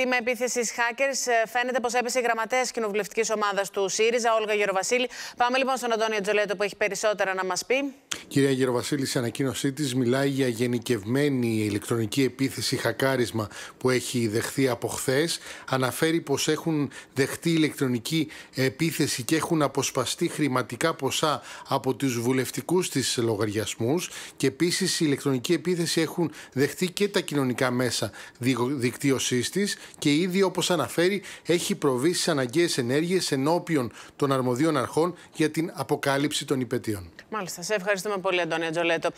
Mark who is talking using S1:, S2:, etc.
S1: Θύμα επίθεσης hackers ε, φαίνεται πως έπεσε η γραμματέας κοινοβουλευτικής ομάδας του ΣΥΡΙΖΑ, Όλγα Γεροβασίλη. Πάμε λοιπόν στον Αντώνιο Τζολέτο που έχει περισσότερα να μας πει
S2: κυρία Γεροβασίλη, σε ανακοίνωσή της μιλάει για γενικευμένη ηλεκτρονική επίθεση χακάρισμα που έχει δεχθεί από χθες. Αναφέρει πως έχουν δεχτεί ηλεκτρονική επίθεση και έχουν αποσπαστεί χρηματικά ποσά από τους βουλευτικούς της λογαριασμούς. Και επίσης η ηλεκτρονική επίθεση έχουν δεχτεί και τα κοινωνικά μέσα δικτύωσής της και ήδη, όπως αναφέρει, έχει προβεί στις αναγκαίες ενέργειες ενώπιον των αρμοδίων αρχών για την αποκάλυψη των υπετίων.
S3: Μάλιστα. Σε ευχαριστούμε Grazie a voi. Grazie